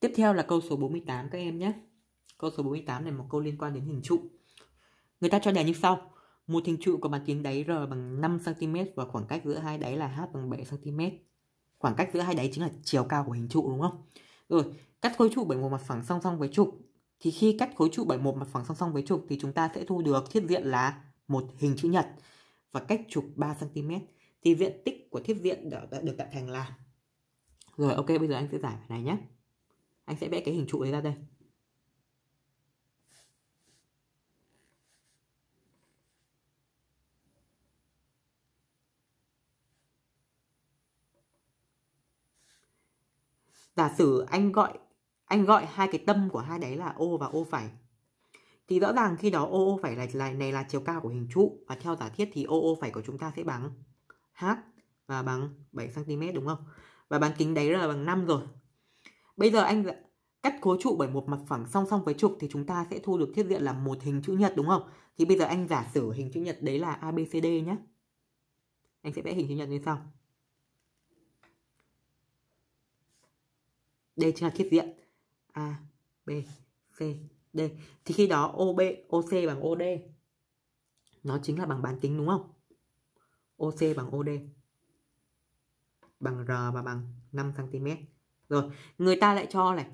Tiếp theo là câu số 48 các em nhé. Câu số 48 này một câu liên quan đến hình trụ. Người ta cho đề như sau. Một hình trụ có bán kính đáy R bằng 5 cm và khoảng cách giữa hai đáy là h bằng 7 cm. Khoảng cách giữa hai đáy chính là chiều cao của hình trụ đúng không? Rồi, cắt khối trụ bởi một mặt phẳng song song với trục. Thì khi cắt khối trụ bởi một mặt phẳng song song với trục thì chúng ta sẽ thu được thiết diện là một hình chữ nhật và cách trục 3 cm thì diện tích của thiết diện đã, được tạo thành là rồi ok bây giờ anh sẽ giải cái này nhé anh sẽ vẽ cái hình trụ đấy ra đây giả sử anh gọi anh gọi hai cái tâm của hai đấy là ô và ô phẩy thì rõ ràng khi đó ô ô phẩy là, là này là chiều cao của hình trụ và theo giả thiết thì ô ô phẩy của chúng ta sẽ bằng h và bằng 7 cm đúng không? Và bán kính đấy là bằng 5 rồi Bây giờ anh cắt cố trụ bởi một mặt phẳng song song với trục thì chúng ta sẽ thu được thiết diện là một hình chữ nhật đúng không? Thì bây giờ anh giả sử hình chữ nhật đấy là ABCD nhé. Anh sẽ vẽ hình chữ nhật như sau. Đây chính là thiết diện A, B, C, D. Thì khi đó OB, OC bằng OD nó chính là bằng bán kính đúng không? OC bằng OD bằng R và bằng 5 cm. Rồi, người ta lại cho này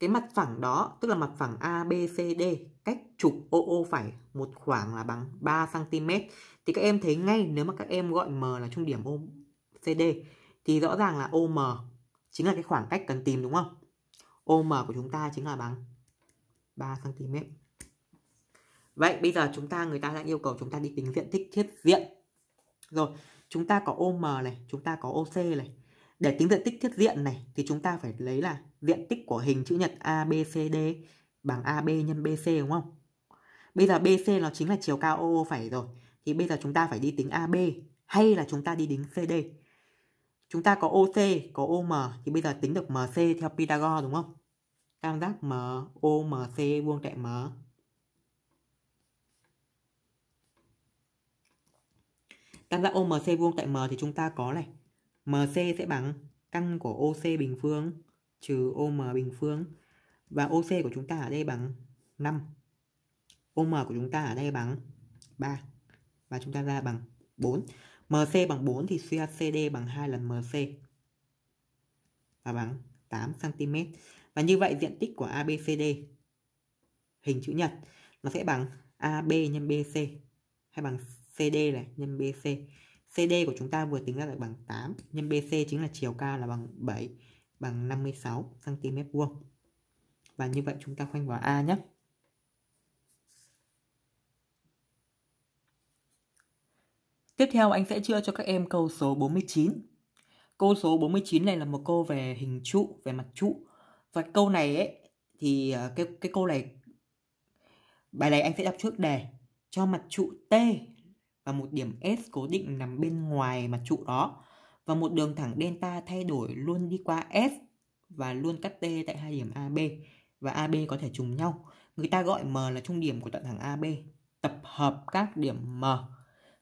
cái mặt phẳng đó, tức là mặt phẳng ABCD cách trục OO phải một khoảng là bằng 3 cm thì các em thấy ngay nếu mà các em gọi M là trung điểm OCD thì rõ ràng là OM chính là cái khoảng cách cần tìm đúng không? OM của chúng ta chính là bằng 3 cm. Vậy bây giờ chúng ta người ta đang yêu cầu chúng ta đi tính diện tích thiết diện. Rồi, chúng ta có OM này, chúng ta có OC này. Để tính diện tích thiết diện này thì chúng ta phải lấy là diện tích của hình chữ nhật ABCD bằng AB nhân BC đúng không? Bây giờ BC nó chính là chiều cao OO phải rồi. Thì bây giờ chúng ta phải đi tính AB hay là chúng ta đi tính CD. Chúng ta có OC, có OM thì bây giờ tính được MC theo Pythagore đúng không? Tam giác MOMC vuông tại M. Tam giác OMC vuông tại M thì chúng ta có này MC sẽ bằng căn của OC bình phương trừ OM bình phương và OC của chúng ta ở đây bằng 5. OM của chúng ta ở đây bằng 3 và chúng ta ra bằng 4. MC bằng 4 thì suy bằng 2 lần MC và bằng 8 cm. Và như vậy diện tích của ABCD hình chữ nhật nó sẽ bằng AB nhân BC hay bằng CD này nhân BC CD của chúng ta vừa tính ra là bằng 8 nhân BC chính là chiều cao là bằng 7 bằng 56 cm vuông. Và như vậy chúng ta khoanh vào A nhé. Tiếp theo anh sẽ chữa cho các em câu số 49. Câu số 49 này là một câu về hình trụ, về mặt trụ. Và câu này ấy thì ờ, cái cái câu này bài này anh sẽ đọc trước đề cho mặt trụ T và một điểm S cố định nằm bên ngoài mặt trụ đó và một đường thẳng delta thay đổi luôn đi qua S và luôn cắt T tại hai điểm AB và AB có thể trùng nhau. Người ta gọi M là trung điểm của đoạn thẳng AB, tập hợp các điểm M.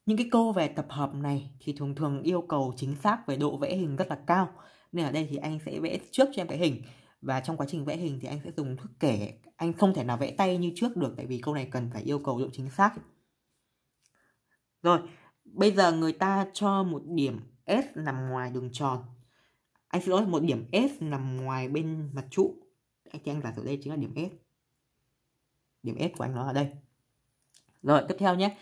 Những cái câu về tập hợp này thì thường thường yêu cầu chính xác về độ vẽ hình rất là cao. Nên ở đây thì anh sẽ vẽ trước cho em cái hình và trong quá trình vẽ hình thì anh sẽ dùng thước kẻ. Anh không thể nào vẽ tay như trước được tại vì câu này cần phải yêu cầu độ chính xác. Rồi, bây giờ người ta cho một điểm S nằm ngoài đường tròn. Anh xin lỗi, một điểm S nằm ngoài bên mặt trụ. Anh thì anh giả sử đây chính là điểm S. Điểm S của anh nó ở đây. Rồi, tiếp theo nhé.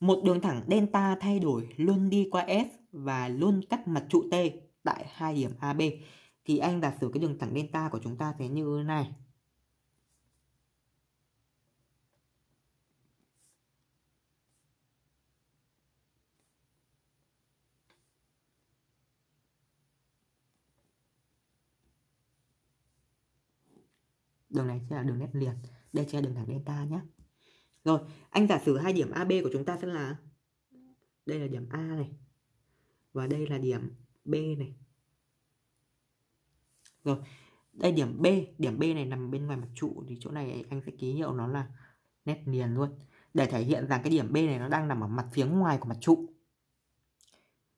Một đường thẳng delta thay đổi luôn đi qua S và luôn cắt mặt trụ T tại hai điểm AB. Thì anh giả sử cái đường thẳng delta của chúng ta sẽ như này. đường này sẽ là đường nét liền đây sẽ là đường thẳng delta nhé rồi anh giả sử hai điểm AB của chúng ta sẽ là đây là điểm A này và đây là điểm B này rồi đây điểm B điểm B này nằm bên ngoài mặt trụ thì chỗ này anh sẽ ký hiệu nó là nét liền luôn để thể hiện rằng cái điểm B này nó đang nằm ở mặt phía ngoài của mặt trụ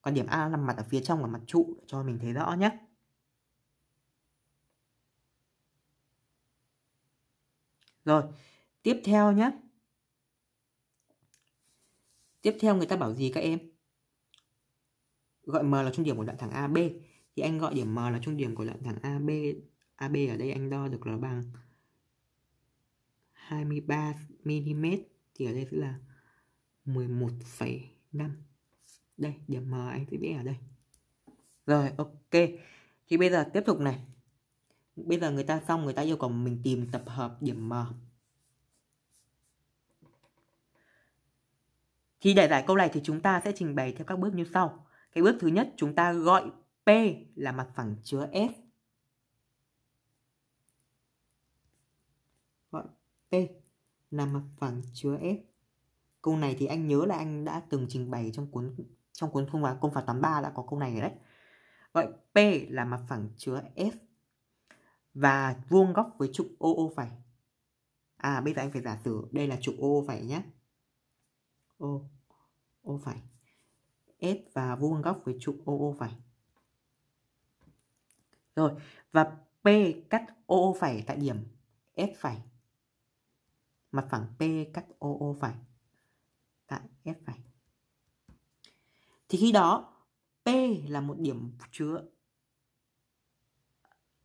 còn điểm A nằm mặt ở phía trong của mặt trụ cho mình thấy rõ nhé Rồi, tiếp theo nhé. Tiếp theo người ta bảo gì các em? Gọi M là trung điểm của đoạn thẳng AB. Thì anh gọi điểm M là trung điểm của đoạn thẳng AB. AB ở đây anh đo được là bằng 23 mm thì ở đây sẽ là 11,5. Đây, điểm M anh sẽ vẽ ở đây. Rồi, ok. Thì bây giờ tiếp tục này bây giờ người ta xong người ta yêu cầu mình tìm tập hợp điểm m khi để giải câu này thì chúng ta sẽ trình bày theo các bước như sau cái bước thứ nhất chúng ta gọi p là mặt phẳng chứa s gọi p là mặt phẳng chứa s câu này thì anh nhớ là anh đã từng trình bày trong cuốn trong cuốn công và công phạt toán 3 đã có câu này rồi đấy gọi p là mặt phẳng chứa s và vuông góc với trục OO' ô À bây giờ anh phải giả sử đây là trục OO' ô phẩy nhé. Ô ô phẩy. S và vuông góc với trục OO' ô Rồi, và P cắt OO' ô tại điểm S' phẩy. Mặt phẳng P cắt OO' ô tại S' phẩy. Thì khi đó P là một điểm chứa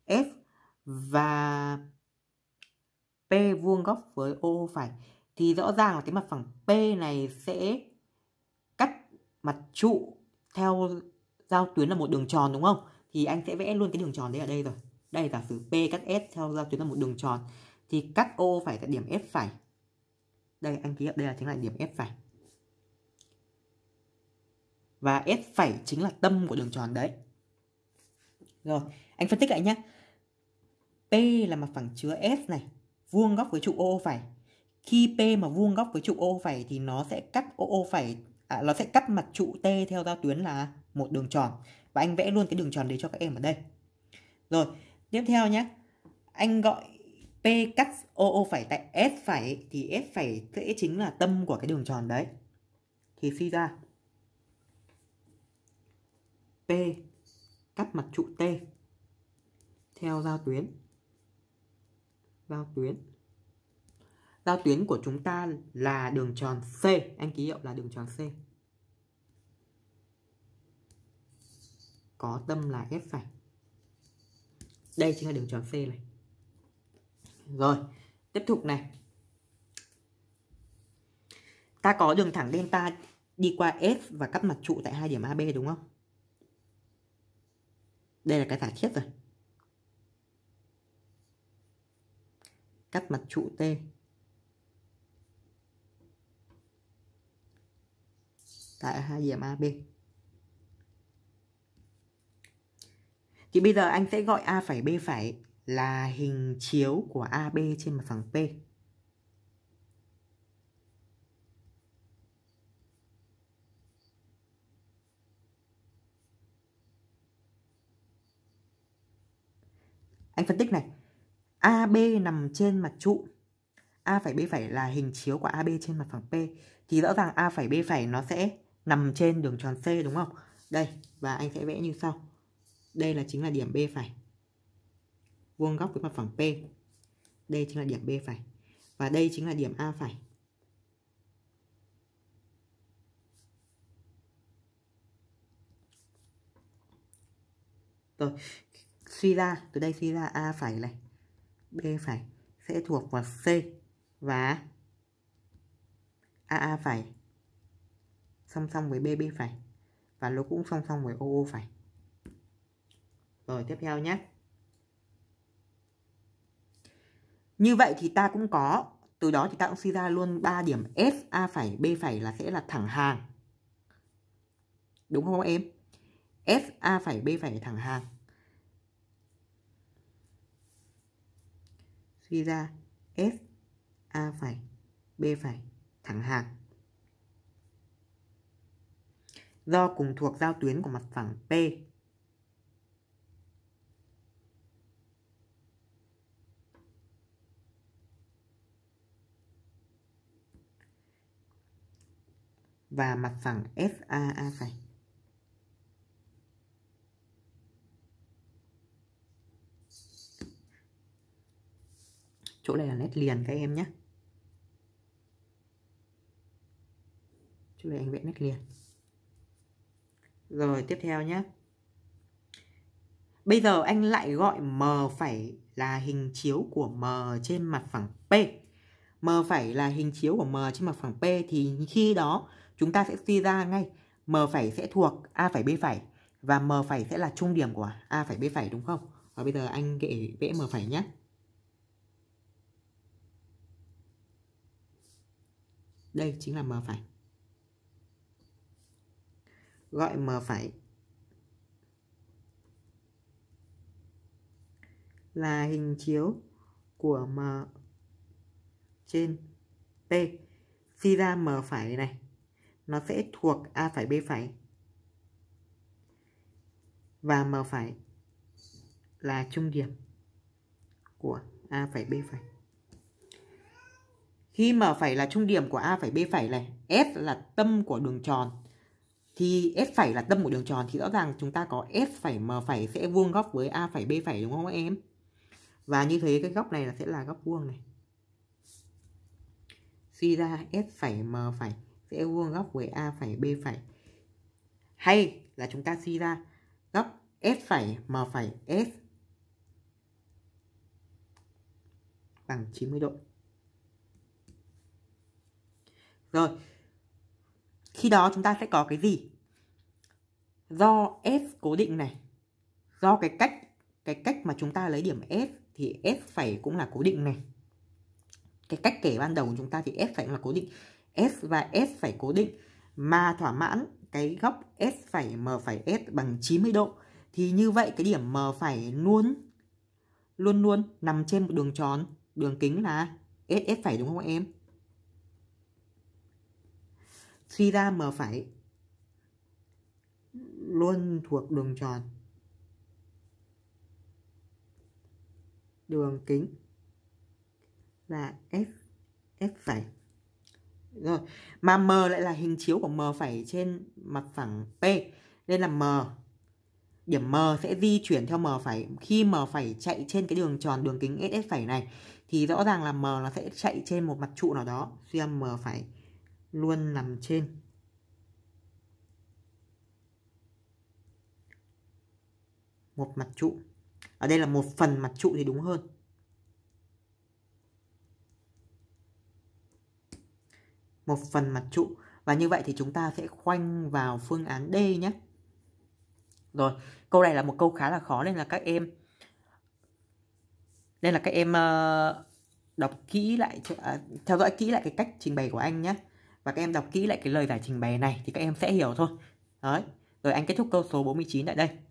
F và P vuông góc với o phải thì rõ ràng là cái mặt phẳng P này sẽ cắt mặt trụ theo giao tuyến là một đường tròn đúng không? Thì anh sẽ vẽ luôn cái đường tròn đấy ở đây rồi. Đây giả sử P cắt S theo giao tuyến là một đường tròn thì cắt O phải tại điểm F phải. Đây anh ký đây là chính là điểm F phải. Và S phải chính là tâm của đường tròn đấy. Rồi, anh phân tích lại nhé là mặt phẳng chứa S này, vuông góc với trục OO phải. Khi P mà vuông góc với trục OO phải thì nó sẽ cắt OO phải, à, nó sẽ cắt mặt trụ T theo giao tuyến là một đường tròn. Và anh vẽ luôn cái đường tròn đấy cho các em ở đây. Rồi, tiếp theo nhé. Anh gọi P cắt OO phải tại S phải thì S phải sẽ chính là tâm của cái đường tròn đấy. Thì suy ra P cắt mặt trụ T theo giao tuyến giao tuyến giao tuyến của chúng ta là đường tròn C anh ký hiệu là đường tròn C có tâm là ghép phải đây chính là đường tròn C này rồi tiếp tục này ta có đường thẳng delta đi qua F và cắt mặt trụ tại hai điểm AB đúng không đây là cái giả thiết rồi cắt mặt trụ T. Tại hai điểm AB. Thì bây giờ anh sẽ gọi A phải B phẩy là hình chiếu của AB trên mặt phẳng P. Anh phân tích này, AB nằm trên mặt trụ A phẩy B phẩy là hình chiếu của AB trên mặt phẳng P thì rõ ràng A phẩy B phẩy nó sẽ nằm trên đường tròn C đúng không? Đây và anh sẽ vẽ như sau. Đây là chính là điểm B phẩy. Vuông góc với mặt phẳng P. Đây chính là điểm B phẩy và đây chính là điểm A phẩy. Rồi, suy ra, từ đây suy ra A phẩy này B phải sẽ thuộc vào C và AA phải song song với BB phải và nó cũng song song với OO phải. Rồi tiếp theo nhé. Như vậy thì ta cũng có từ đó thì ta cũng suy ra luôn 3 điểm F A phẩy B phải là sẽ là thẳng hàng. Đúng không em? F A phẩy B phải là thẳng hàng. suy ra f a phẩy b phải thẳng hàng do cùng thuộc giao tuyến của mặt phẳng p và mặt phẳng FA a chỗ này là nét liền các em nhé chỗ này anh vẽ nét liền rồi tiếp theo nhé bây giờ anh lại gọi m phải là hình chiếu của m trên mặt phẳng p m phải là hình chiếu của m trên mặt phẳng p thì khi đó chúng ta sẽ suy ra ngay m phải sẽ thuộc a phải b phải và m phải sẽ là trung điểm của a phải b phải đúng không? Và bây giờ anh kể vẽ m phải nhé. đây chính là m phải gọi m phải là hình chiếu của m trên p suy ra m phải này nó sẽ thuộc a phải b phải và m phải là trung điểm của a phải b phải khi M phải là trung điểm của A phải B phải này, S là tâm của đường tròn. Thì S phải là tâm của đường tròn thì rõ ràng chúng ta có S phải M phải sẽ vuông góc với A phải B phải đúng không em? Và như thế cái góc này là sẽ là góc vuông này. Suy ra S phải M phải sẽ vuông góc với A phải B phải, Hay là chúng ta suy ra góc S phải M phải S bằng 90 độ. Rồi, khi đó chúng ta sẽ có cái gì? Do S cố định này, do cái cách cái cách mà chúng ta lấy điểm F thì F phải cũng là cố định này. Cái cách kể ban đầu của chúng ta thì F phải là cố định. S và S phải cố định mà thỏa mãn cái góc S phải M phải S bằng 90 độ thì như vậy cái điểm M phải luôn luôn luôn nằm trên một đường tròn đường kính là SS phải đúng không em? khi ra m phải luôn thuộc đường tròn đường kính là f f phải rồi mà m lại là hình chiếu của m phải trên mặt phẳng p nên là m điểm m sẽ di chuyển theo m phải khi m phải chạy trên cái đường tròn đường kính ss phải này thì rõ ràng là m nó sẽ chạy trên một mặt trụ nào đó xem m phải luôn nằm trên. Một mặt trụ. Ở đây là một phần mặt trụ thì đúng hơn. Một phần mặt trụ. Và như vậy thì chúng ta sẽ khoanh vào phương án D nhé. Rồi, câu này là một câu khá là khó nên là các em nên là các em ờ, đọc kỹ lại à, theo dõi kỹ lại cái cách trình bày của anh nhé và các em đọc kỹ lại cái lời giải trình bày này thì các em sẽ hiểu thôi đấy rồi anh kết thúc câu số 49 tại đây